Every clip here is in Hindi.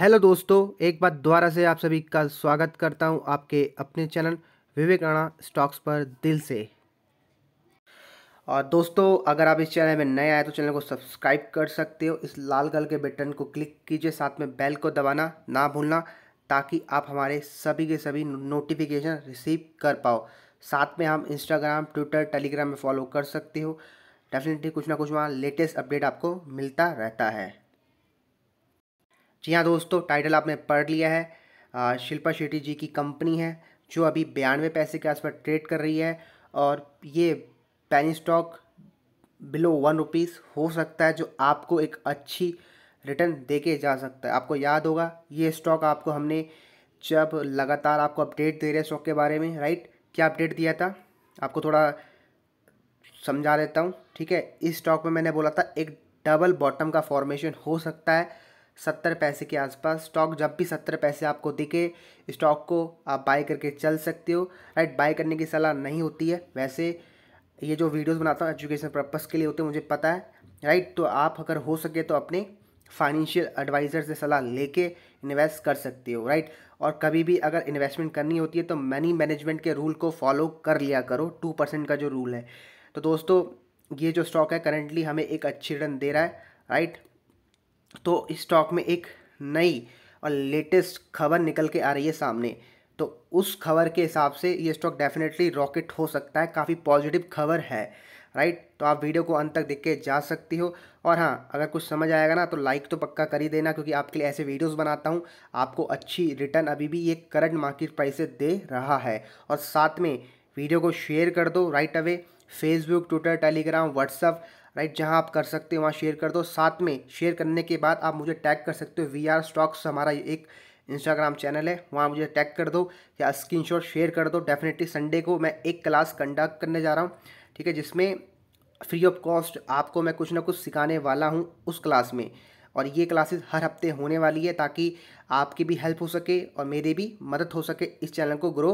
हेलो दोस्तों एक बार दोबारा से आप सभी का स्वागत करता हूं आपके अपने चैनल विवेक राणा स्टॉक्स पर दिल से और दोस्तों अगर आप इस चैनल में नए आए तो चैनल को सब्सक्राइब कर सकते हो इस लाल कलर के बटन को क्लिक कीजिए साथ में बेल को दबाना ना भूलना ताकि आप हमारे सभी के सभी नोटिफिकेशन रिसीव कर पाओ साथ में हम इंस्टाग्राम ट्विटर टेलीग्राम में फॉलो कर सकते हो डेफिनेटली कुछ ना कुछ वहाँ लेटेस्ट अपडेट आपको मिलता रहता है जी हाँ दोस्तों टाइटल आपने पढ़ लिया है शिल्पा शेट्टी जी की कंपनी है जो अभी बयानवे पैसे के आसपास ट्रेड कर रही है और ये पैनी स्टॉक बिलो वन रुपीज़ हो सकता है जो आपको एक अच्छी रिटर्न दे के जा सकता है आपको याद होगा ये स्टॉक आपको हमने जब लगातार आपको अपडेट दे रहे स्टॉक के बारे में राइट क्या अपडेट दिया था आपको थोड़ा समझा देता हूँ ठीक है इस स्टॉक में मैंने बोला था एक डबल बॉटम का फॉर्मेशन हो सकता है सत्तर पैसे के आसपास स्टॉक जब भी सत्तर पैसे आपको दिखे स्टॉक को आप बाय करके चल सकते हो राइट बाय करने की सलाह नहीं होती है वैसे ये जो वीडियोस बनाता हूँ एजुकेशन पर्पस के लिए होते हैं मुझे पता है राइट तो आप अगर हो सके तो अपने फाइनेंशियल एडवाइज़र से सलाह लेके इन्वेस्ट कर सकते हो राइट और कभी भी अगर इन्वेस्टमेंट करनी होती है तो मनी मैनेजमेंट के रूल को फॉलो कर लिया करो टू परसेंट का जो रूल है तो दोस्तों ये जो स्टॉक है करेंटली हमें एक अच्छी रिटर्न दे रहा है राइट तो इस स्टॉक में एक नई और लेटेस्ट खबर निकल के आ रही है सामने तो उस खबर के हिसाब से ये स्टॉक डेफिनेटली रॉकेट हो सकता है काफ़ी पॉजिटिव खबर है राइट तो आप वीडियो को अंत तक देख के जा सकती हो और हाँ अगर कुछ समझ आएगा ना तो लाइक तो पक्का कर ही देना क्योंकि आपके लिए ऐसे वीडियोस बनाता हूँ आपको अच्छी रिटर्न अभी भी ये करंट मार्केट प्राइस दे रहा है और साथ में वीडियो को शेयर कर दो right away Facebook Twitter Telegram WhatsApp right जहाँ आप कर सकते हो वहाँ शेयर कर दो साथ में शेयर करने के बाद आप मुझे टैग कर सकते हो वी आर स्टॉक्स हमारा एक इंस्टाग्राम चैनल है वहाँ मुझे टैग कर दो या स्क्रीन शेयर कर दो डेफिनेटली संडे को मैं एक क्लास कंडक्ट करने जा रहा हूँ ठीक है जिसमें फ्री ऑफ कॉस्ट आपको मैं कुछ ना कुछ सिखाने वाला हूँ उस क्लास में और ये क्लासेस हर हफ्ते होने वाली है ताकि आपकी भी हेल्प हो सके और मेरी भी मदद हो सके इस चैनल को ग्रो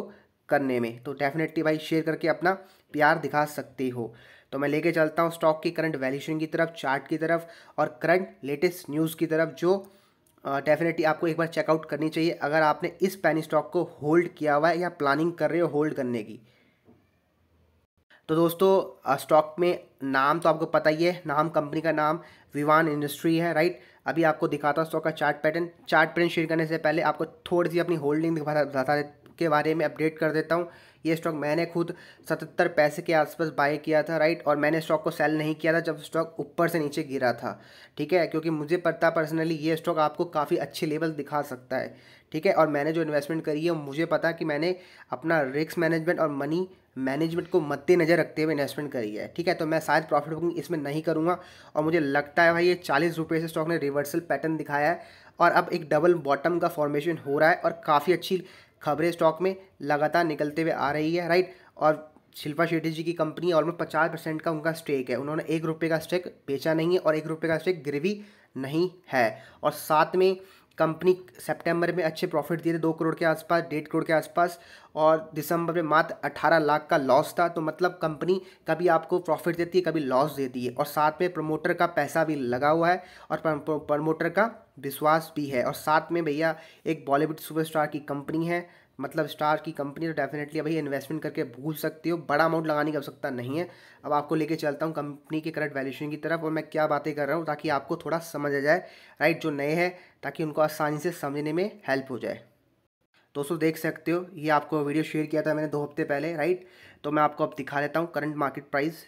करने में तो डेफिनेटली भाई शेयर करके अपना प्यार दिखा सकते हो तो मैं लेके चलता हूँ स्टॉक की करंट वैल्यूशन की तरफ चार्ट की तरफ और करंट लेटेस्ट न्यूज़ की तरफ जो डेफिनेटली आपको एक बार चेकआउट करनी चाहिए अगर आपने इस पैनी स्टॉक को होल्ड किया हुआ है या प्लानिंग कर रहे हो होल्ड करने की तो दोस्तों स्टॉक में नाम तो आपको पता ही है नाम कंपनी का नाम विवान इंडस्ट्री है राइट अभी आपको दिखाता हूँ स्टॉक का chart pattern chart pattern share करने से पहले आपको थोड़ी सी अपनी होल्डिंग दिखा बता के बारे में अपडेट कर देता हूँ ये स्टॉक मैंने खुद सतहत्तर पैसे के आसपास बाय किया था राइट और मैंने स्टॉक को सेल नहीं किया था जब स्टॉक ऊपर से नीचे गिरा था ठीक है क्योंकि मुझे पता पर्सनली ये स्टॉक आपको काफ़ी अच्छे लेवल दिखा सकता है ठीक है और मैंने जो इन्वेस्टमेंट करी है मुझे पता कि मैंने अपना रिस्क मैनेजमेंट और मनी मैनेजमेंट को मद्देनजर रखते हुए इन्वेस्टमेंट करी है ठीक है तो मैं शायद प्रॉफिट बुकिंग इसमें नहीं करूँगा और मुझे लगता है भाई ये चालीस रुपये से स्टॉक ने रिवर्सल पैटर्न दिखाया है और अब एक डबल बॉटम का फॉर्मेशन हो रहा है और काफ़ी अच्छी खबरें स्टॉक में लगातार निकलते हुए आ रही है राइट और शिल्पा शेट्टी जी की कंपनी ऑलमोस्ट पचास परसेंट का उनका स्टेक है उन्होंने एक रुपये का स्टेक बेचा नहीं है और एक रुपये का स्टेक गिरवी नहीं है और साथ में कंपनी सितंबर में अच्छे प्रॉफिट दिए थे दो करोड़ के आसपास डेढ़ करोड़ के आसपास और दिसंबर में मात्र अठारह लाख का लॉस था तो मतलब कंपनी कभी आपको प्रॉफिट देती है कभी लॉस देती है और साथ में प्रमोटर का पैसा भी लगा हुआ है और प्रमोटर का विश्वास भी है और साथ में भैया एक बॉलीवुड सुपरस्टार की कंपनी है मतलब स्टार की कंपनी तो डेफिनेटली अभी इन्वेस्टमेंट करके भूल सकती हो बड़ा अमाउंट लगाने की आवश्यकता नहीं है अब आपको लेके चलता हूँ कंपनी के करंट वैल्यूशन की तरफ और मैं क्या बातें कर रहा हूँ ताकि आपको थोड़ा समझ आ जाए राइट जो नए हैं ताकि उनको आसानी से समझने में हेल्प हो जाए दोस्तों देख सकते हो ये आपको वीडियो शेयर किया था मैंने दो हफ्ते पहले राइट तो मैं आपको अब दिखा देता हूँ करंट मार्केट प्राइस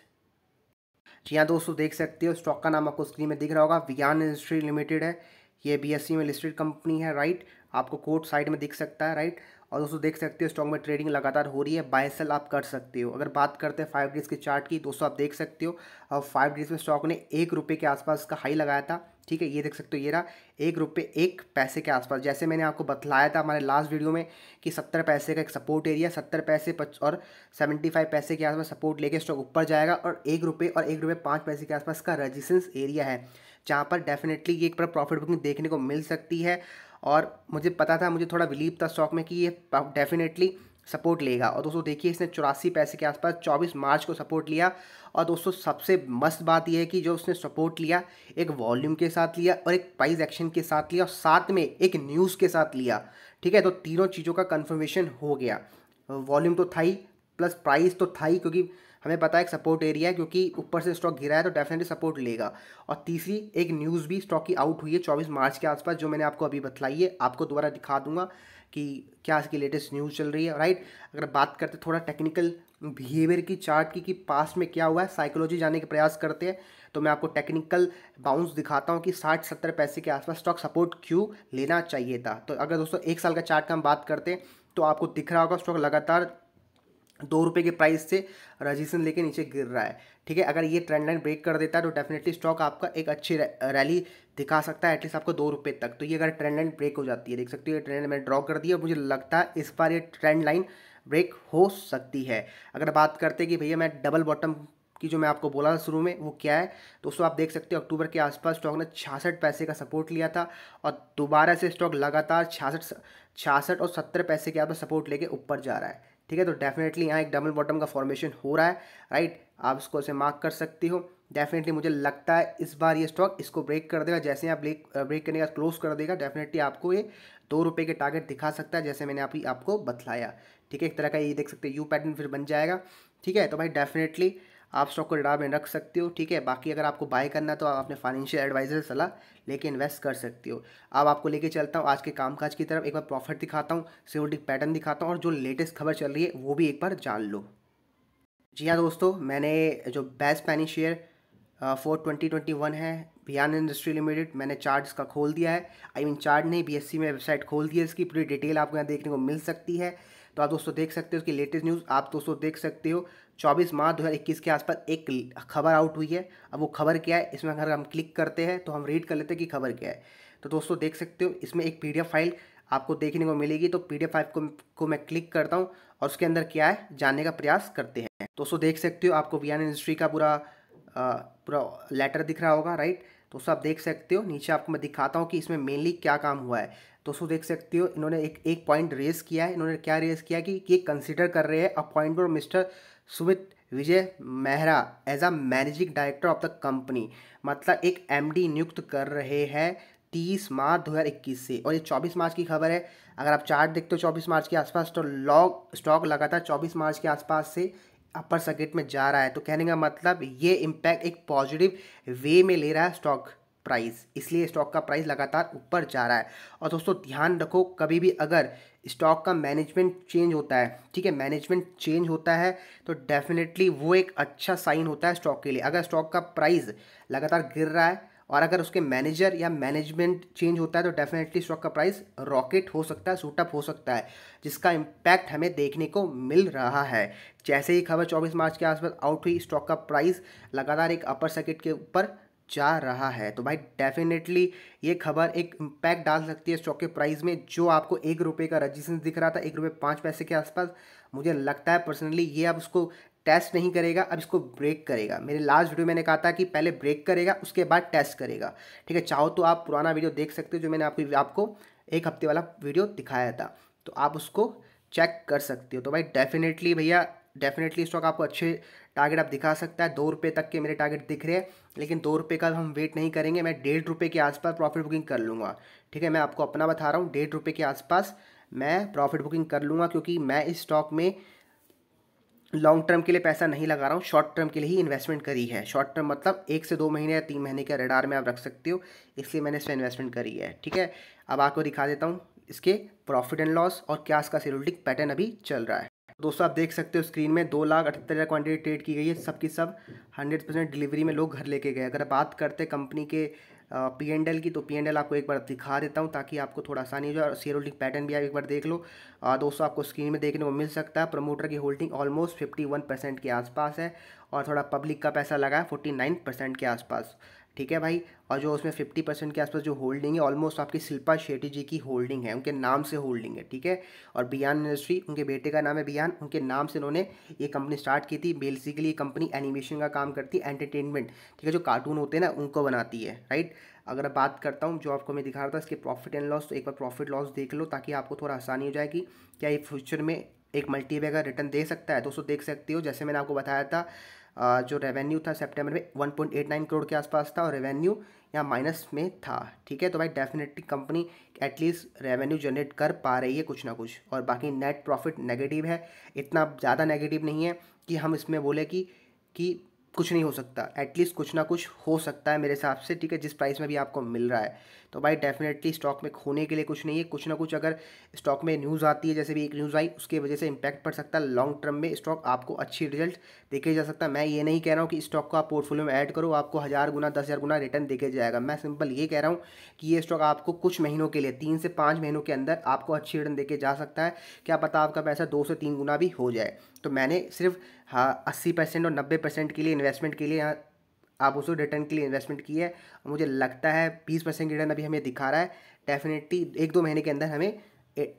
जी हाँ दोस्तों देख सकते हो स्टॉक का नाम आपको स्क्रीन में दिख रहा होगा विज्ञान इंडस्ट्री लिमिटेड है ये बी e में लिस्टेड कंपनी है राइट आपको कोर्ट साइड में दिख सकता है राइट और दोस्तों देख सकते हो स्टॉक में ट्रेडिंग लगातार हो रही है बाय सेल आप कर सकते हो अगर बात करते हैं फाइव डेज के चार्ट की दोस्तों आप देख सकते हो और फाइव डेज में स्टॉक ने एक रुपये के आसपास का हाई लगाया था ठीक है ये देख सकते हो ये रहा एक रुपये एक पैसे के आसपास जैसे मैंने आपको बतलाया था हमारे लास्ट वीडियो में कि सत्तर पैसे का एक सपोर्ट एरिया सत्तर पैसे पच और सेवेंटी फाइव पैसे के आसपास सपोर्ट लेके स्टॉक ऊपर जाएगा और एक रुपये और एक रुपये पाँच पैसे के आसपास का रजिस्टेंस एरिया है जहाँ पर डेफिनेटली ये एक बार प्रॉफिट बुकिंग देखने को मिल सकती है और मुझे पता था मुझे थोड़ा बिलीव था स्टॉक में कि ये डेफिनेटली सपोर्ट लेगा और दोस्तों देखिए इसने चौरासी पैसे के आसपास 24 मार्च को सपोर्ट लिया और दोस्तों सबसे मस्त बात यह है कि जो उसने सपोर्ट लिया एक वॉल्यूम के साथ लिया और एक प्राइस एक्शन के साथ लिया और साथ में एक न्यूज़ के साथ लिया ठीक है तो तीनों चीज़ों का कन्फर्मेशन हो गया वॉल्यूम तो था ही प्लस प्राइस तो था ही क्योंकि हमें पता है एक सपोर्ट एरिया है क्योंकि ऊपर से स्टॉक गिरा है तो डेफिनेटली सपोर्ट लेगा और तीसरी एक न्यूज़ भी स्टॉक की आउट हुई है चौबीस मार्च के आसपास जो मैंने आपको अभी बतलाई है आपको दोबारा दिखा दूंगा कि क्या इसकी लेटेस्ट न्यूज़ चल रही है राइट अगर बात करते थोड़ा टेक्निकल बिहेवियर की चार्ट की कि पास्ट में क्या हुआ है साइकोलॉजी जाने के प्रयास करते हैं तो मैं आपको टेक्निकल बाउंस दिखाता हूँ कि साठ सत्तर पैसे के आसपास स्टॉक सपोर्ट क्यों लेना चाहिए था तो अगर दोस्तों एक साल का चार्ट का हम बात करते हैं तो आपको दिख रहा होगा स्टॉक लगातार दो रुपये के प्राइस से रजिस्ट्रेशन लेके नीचे गिर रहा है ठीक है अगर ये ट्रेंड लाइन ब्रेक कर देता है तो डेफिनेटली स्टॉक आपका एक अच्छी रैली दिखा सकता है एटलीस्ट आपको दो रुपये तक तो ये अगर ट्रेंड लाइन ब्रेक हो जाती है देख सकते हो ये ट्रेंड लाइन मैंने ड्रॉ कर दी और मुझे लगता है इस बार ये ट्रेंड लाइन ब्रेक हो सकती है अगर बात करते कि भैया मैं डबल बॉटम की जो मैं आपको बोला था शुरू में वो क्या है दोस्तों आप देख सकते हो अक्टूबर के आसपास स्टॉक ने छियासठ पैसे का सपोर्ट लिया था और दोबारा से स्टॉक लगातार छियासठ छियासठ और सत्तर पैसे के आसपास सपोर्ट लेके ऊपर जा रहा है ठीक है तो डेफिनेटली यहाँ एक डबल बॉटम का फॉर्मेशन हो रहा है राइट आप इसको ऐसे मार्क कर सकती हो डेफिनेटली मुझे लगता है इस बार ये स्टॉक इसको ब्रेक कर देगा जैसे आप ब्रेक ब्रेक करने का क्लोज कर देगा डेफिनेटली आपको ये दो रुपये के टारगेट दिखा सकता है जैसे मैंने अभी आपको बतलाया ठीक है एक तरह का ये देख सकते हैं यू पैटर्न फिर बन जाएगा ठीक है तो भाई डेफिनेटली आप स्टॉक को रडार में रख सकते हो ठीक है बाकी अगर आपको बाय करना तो आप अपने फाइनेंशियल एडवाइजर सलाह लेके इन्वेस्ट कर सकते हो अब आपको लेके चलता हूँ आज के कामकाज की तरफ एक बार प्रॉफिट दिखाता हूँ सिक्योरिटी पैटर्न दिखाता हूँ और जो लेटेस्ट खबर चल रही है वो भी एक बार जान लो जी हाँ दोस्तों मैंने जो best penny share four twenty twenty one है बियान इंडस्ट्री लिमिटेड मैंने चार्ट इसका खोल दिया है आई मीन चार्ट नहीं सी में वेबसाइट खोल दी है इसकी पूरी डिटेल आपको यहाँ देखने को मिल सकती है तो आप दोस्तों देख सकते हो उसकी लेटेस्ट न्यूज़ आप दोस्तों देख सकते हो 24 मार्च 2021 के आसपास एक खबर आउट हुई है अब वो खबर क्या है इसमें अगर हम क्लिक करते हैं तो हम रीड कर लेते हैं कि खबर क्या है तो दोस्तों देख सकते हो इसमें एक पी फाइल आपको देखने को मिलेगी तो पी डी को, को मैं क्लिक करता हूँ और उसके अंदर क्या है जानने का प्रयास करते हैं दोस्तों देख सकते हो आपको वी इंडस्ट्री का पूरा पूरा लेटर दिख रहा होगा राइट दोस्तों आप देख सकते हो नीचे आपको मैं दिखाता हूँ कि इसमें मेनली क्या काम हुआ है तो सो देख सकते हो इन्होंने एक एक पॉइंट रेस किया है इन्होंने क्या रेस किया कि ये कंसिडर कर रहे हैं appointment mister Sumit Vijay Mehra as a managing director of the company मतलब एक एमडी नियुक्त कर रहे हैं तीस मार्च दो हज़ार इक्कीस से और ये चौबीस मार्च की खबर है अगर आप चार्ट देखते हो चौबीस मार्च के आसपास तो लॉक स्टॉक लगातार चौबीस मार्च के आसपास से अपर सर्किट में जा रहा है तो कहने का मतलब ये इम्पैक्ट एक पॉजिटिव वे में ले रहा है स्टॉक प्राइस इसलिए स्टॉक का प्राइस लगातार ऊपर जा रहा है और दोस्तों ध्यान रखो कभी भी अगर स्टॉक का मैनेजमेंट चेंज होता है ठीक है मैनेजमेंट चेंज होता है तो डेफिनेटली वो एक अच्छा साइन होता है स्टॉक के लिए अगर स्टॉक का प्राइस लगातार गिर रहा है और अगर उसके मैनेजर या मैनेजमेंट चेंज होता है तो डेफिनेटली स्टॉक का प्राइस रॉकेट हो सकता है सूटअप हो सकता है जिसका इम्पैक्ट हमें देखने को मिल रहा है जैसे ही खबर 24 मार्च के आसपास आउट हुई स्टॉक का प्राइस लगातार एक अपर सर्किट के ऊपर जा रहा है तो भाई डेफिनेटली ये खबर एक इम्पैक्ट डाल सकती है स्टॉक के प्राइस में जो आपको एक रुपये का रजिस्टेंस दिख रहा था एक रुपये पाँच पैसे के आसपास मुझे लगता है पर्सनली ये आप उसको टेस्ट नहीं करेगा अब इसको ब्रेक करेगा मेरे लास्ट वीडियो मैंने कहा था कि पहले ब्रेक करेगा उसके बाद टेस्ट करेगा ठीक है चाहो तो आप पुराना वीडियो देख सकते हो जो मैंने आपको आपको एक हफ्ते वाला वीडियो दिखाया था तो आप उसको चेक कर सकते हो तो भाई डेफिनेटली भैया डेफिनेटली स्टॉक आपको अच्छे टारगेट आप दिखा सकता है दो रुपये तक के मेरे टारगेट दिख रहे हैं लेकिन दो रुपये का हम वेट नहीं करेंगे मैं डेढ़ रुपये के आसपास प्रॉफिट बुकिंग कर लूँगा ठीक है मैं आपको अपना बता रहा हूँ डेढ़ रुपये के आसपास मैं प्रॉफिट बुकिंग कर लूँगा क्योंकि मैं इस स्टॉक में लॉन्ग टर्म के लिए पैसा नहीं लगा रहा हूँ शॉर्ट टर्म के लिए ही इन्वेस्टमेंट करी है शॉर्ट टर्म मतलब एक से दो महीने या तीन महीने के रेडार में आप रख सकते हो इसलिए मैंने इसमें इन्वेस्टमेंट करी है ठीक है अब आपको दिखा देता हूँ इसके प्रॉफिट एंड लॉस और क्या इसका सिरोटिक पैटर्न अभी चल रहा है दोस्तों आप देख सकते हो स्क्रीन में दो लाख अठहत्तर हज़ार क्वान्टिटी ट्रेड की गई है सबकी सब हंड्रेड परसेंट डिलीवरी में लोग घर लेके गए अगर बात करते कंपनी के पी एंड एल की तो पी एंड एल आपको एक बार दिखा देता हूँ ताकि आपको थोड़ा आसानी हो जाए और शेयर होल्डिंग पैटर्न भी आप एक बार देख लो दोस्तों आपको स्क्रीन में देखने को मिल सकता है प्रमोटर की holding almost fifty one percent के आसपास है और थोड़ा पब्लिक का पैसा लगा है फोर्टी नाइन परसेंट के आसपास ठीक है भाई और जो उसमें फिफ्टी परसेंट के आसपास जो होल्डिंग है ऑलमोस्ट आपकी शिल्पा शेट्टी जी की होल्डिंग है उनके नाम से होल्डिंग है ठीक है और बियान इंडस्ट्री उनके बेटे का नाम है बियान उनके नाम से इन्होंने ये कंपनी स्टार्ट की थी बेसिकली ये कंपनी एनिमेशन का काम करती है एंटरटेनमेंट ठीक है जो कार्टून होते हैं ना उनको बनाती है राइट अगर बात करता हूँ जो आपको मैं दिखा रहा था इसके प्रॉफिट एंड लॉस तो एक बार प्रॉफिट लॉस देख लो ताकि आपको थोड़ा आसानी हो जाएगी क्या ये फ्यूचर में एक मल्टीबैगर रिटर्न दे सकता है दोस्तों देख सकते हो जैसे मैंने आपको बताया था जो रेवेन्यू था सेप्टेम्बर में one point eight nine crore के आसपास था और रेवेन्यू यहाँ माइनस में था ठीक है तो भाई definitely company at least revenue generate कर पा रही है कुछ ना कुछ और बाकी नेट प्रॉफिट नेगेटिव है इतना ज़्यादा नेगेटिव नहीं है कि हम इसमें बोले कि कि कुछ नहीं हो सकता एटलीस्ट कुछ ना कुछ हो सकता है मेरे हिसाब से ठीक है जिस प्राइस में भी आपको मिल रहा है तो भाई डेफिनेटली स्टॉक में खोने के लिए कुछ नहीं है कुछ ना कुछ अगर स्टॉक में न्यूज़ आती है जैसे भी एक न्यूज़ आई उसकी वजह से इम्पैक्ट पड़ सकता है लॉन्ग टर्म में स्टॉक आपको अच्छी रिजल्ट देखे जा सकता है मैं ये नहीं कह रहा हूँ कि स्टॉक को आप पोर्टफोलियो में ऐड करो आपको हज़ार गुना दस हज़ार गुना रिटर्न देखे जाएगा मैं सिंपल ये कह रहा हूँ कि ये स्टॉक आपको कुछ महीनों के लिए तीन से पाँच महीनों के अंदर आपको अच्छी रिटर्न देखे जा सकता है क्या पता आपका पैसा दो से तीन गुना भी हो जाए तो मैंने सिर्फ हाँ अस्सी परसेंट और नब्बे परसेंट के लिए इन्वेस्टमेंट के लिए यहाँ आप उसको रिटर्न के लिए इन्वेस्टमेंट की है और मुझे लगता है बीस परसेंट रिटर्न अभी हमें दिखा रहा है डेफिनेटली एक दो महीने के अंदर हमें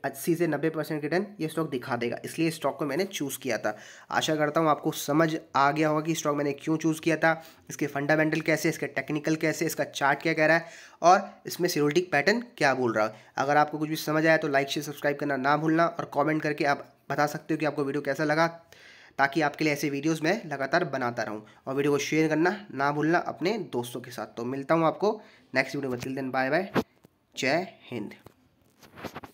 अस्सी से नब्बे परसेंट रिटर्न ये स्टॉक दिखा देगा इसलिए स्टॉक को मैंने चूज़ किया था आशा करता हूँ आपको समझ आ गया होगा कि स्टॉक मैंने क्यों चूज़ किया था इसके फंडामेंटल कैसे इसके टेक्निकल कैसे इसका चार्ट क्या कह रहा है और इसमें सिरोल्टिक पैटर्न क्या बोल रहा है अगर आपको कुछ भी समझ आया तो लाइक शेयर सब्सक्राइब करना ना भूलना और कॉमेंट करके आप बता सकते हो कि आपको वीडियो कैसा लगा ताकि आपके लिए ऐसे वीडियोज़ मैं लगातार बनाता रहूँ और वीडियो को शेयर करना ना भूलना अपने दोस्तों के साथ तो मिलता हूँ आपको नेक्स्ट वीडियो में चल दिन बाय बाय जय हिंद